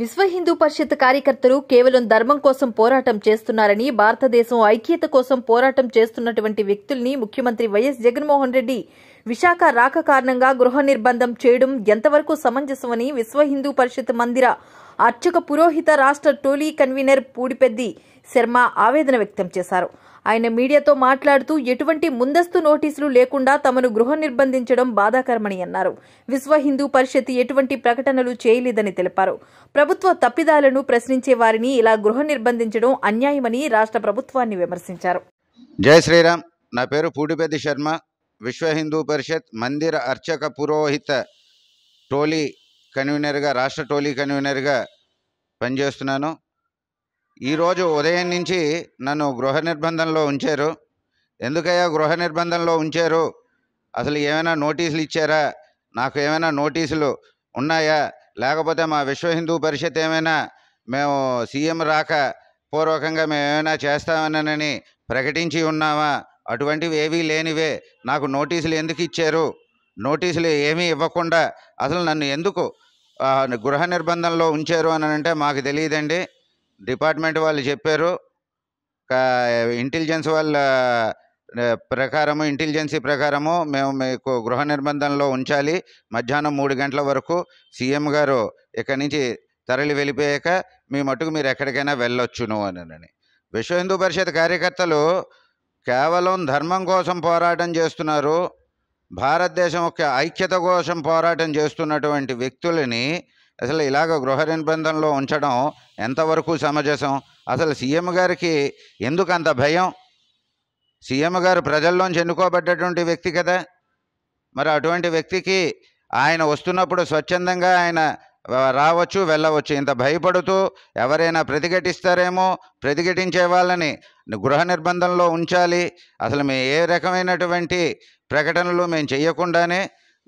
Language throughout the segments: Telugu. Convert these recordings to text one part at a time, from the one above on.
విశ్వ హిందూ పరిషత్ కార్యకర్తలు కేవలం ధర్మం కోసం పోరాటం చేస్తున్నారని భారతదేశం ఐక్యత కోసం పోరాటం చేస్తున్నటువంటి వ్యక్తుల్ని ముఖ్యమంత్రి వైఎస్ జగన్మోహన్ రెడ్డి విశాఖ రాక కారణంగా గృహ నిర్బంధం చేయడం ఎంతవరకు సమంజసమని విశ్వ హిందూ పరిషత్ మందిర అర్చక పురోహిత రాష్ట్ర టోలీ కన్వీనర్ పూడిపెద్ది శర్మ ఆవేదన వ్యక్తం చేశారు ఆయన మీడియాతో మాట్లాడుతూ ఎటువంటి ముందస్తు నోటీసులు లేకుండా తమను గృహ నిర్బంధించడం బాధాకరమని అన్నారు విశ్వ హిందూ పరిషత్ ఎటువంటి ప్రకటనలు చేయలేదని తెలిపారు ప్రభుత్వ తప్పిదాలను ప్రశ్నించే వారిని ఇలా గృహ నిర్బంధించడం అన్యాయమని రాష్ట్ర ప్రభుత్వాన్ని విమర్శించారు జై శ్రీరామ్ నా పేరు పూడిపెద్ది శర్మ విశ్వ హిందూ పరిషత్ మందిర అర్చక పురోహిత టోలీ కన్వీనర్గా రాష్ట్ర టోలీ కన్వీనర్గా పనిచేస్తున్నాను ఈరోజు ఉదయం నుంచి నన్ను గృహ నిర్బంధంలో ఉంచారు ఎందుకయ్యా గృహ నిర్బంధంలో ఉంచారు అసలు ఏమైనా నోటీసులు ఇచ్చారా నాకు ఏమైనా నోటీసులు ఉన్నాయా లేకపోతే మా విశ్వ హిందూ పరిషత్ ఏమైనా మేము సీఎం రాక పూర్వకంగా మేము ఏమైనా చేస్తామనని ప్రకటించి ఉన్నామా అటువంటివి ఏవీ లేనివే నాకు నోటీసులు ఎందుకు ఇచ్చారు నోటీసులు ఏమీ ఇవ్వకుండా అసలు నన్ను ఎందుకు గృహ నిర్బంధంలో ఉంచారు అని అంటే మాకు తెలియదండి డిపార్ట్మెంట్ వాళ్ళు చెప్పారు ఇంటెలిజెన్స్ వాళ్ళ ప్రకారము ఇంటెలిజెన్సీ ప్రకారము మేము మీకు గృహ నిర్బంధంలో ఉంచాలి మధ్యాహ్నం మూడు గంటల వరకు సీఎం గారు ఇక్కడి నుంచి తరలి వెళ్ళిపోయాక మీ మటుకు మీరు ఎక్కడికైనా వెళ్ళొచ్చును అని విశ్వ హిందూ పరిషత్ కార్యకర్తలు కేవలం ధర్మం కోసం పోరాటం చేస్తున్నారు భారతదేశం యొక్క ఐక్యత కోసం పోరాటం చేస్తున్నటువంటి వ్యక్తులని అసలు ఇలాగ గృహ నిర్బంధంలో ఉంచడం ఎంతవరకు సమంజసం అసలు సీఎం గారికి ఎందుకు అంత భయం సీఎం గారు ప్రజల్లోంచి ఎన్నుకోబడ్డటువంటి వ్యక్తి కదా మరి అటువంటి వ్యక్తికి ఆయన వస్తున్నప్పుడు స్వచ్ఛందంగా ఆయన రావచ్చు వెళ్ళవచ్చు ఇంత భయపడుతూ ఎవరైనా ప్రతిఘటిస్తారేమో ప్రతిఘటించే వాళ్ళని గృహ నిర్బంధంలో ఉంచాలి అసలు మేము ఏ రకమైనటువంటి ప్రకటనలు మేము చేయకుండానే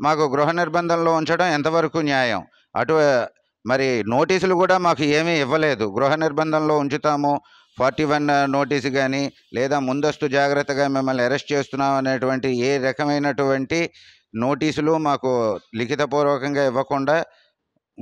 మాకు గృహ నిర్బంధంలో ఉంచడం ఎంతవరకు న్యాయం అటు మరి నోటీసులు కూడా మాకు ఏమీ ఇవ్వలేదు గృహ నిర్బంధంలో ఉంచుతాము ఫార్టీ వన్ నోటీసు కానీ లేదా ముందస్తు జాగ్రత్తగా మిమ్మల్ని అరెస్ట్ చేస్తున్నాం అనేటువంటి ఏ రకమైనటువంటి నోటీసులు మాకు లిఖితపూర్వకంగా ఇవ్వకుండా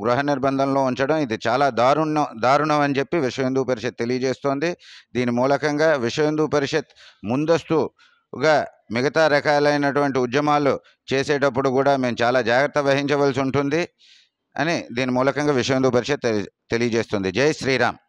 గృహ నిర్బంధంలో ఉంచడం ఇది చాలా దారుణం దారుణం అని చెప్పి విశ్వ హిందూ పరిషత్ తెలియజేస్తోంది దీని మూలకంగా విశ్వ హిందూ పరిషత్ ముందస్తుగా మిగతా రకాలైనటువంటి ఉద్యమాలు చేసేటప్పుడు కూడా మేము చాలా జాగ్రత్త వహించవలసి ఉంటుంది అని దీని మూలకంగా విషయం పరిచయం తెలియజేస్తుంది జై శ్రీరామ్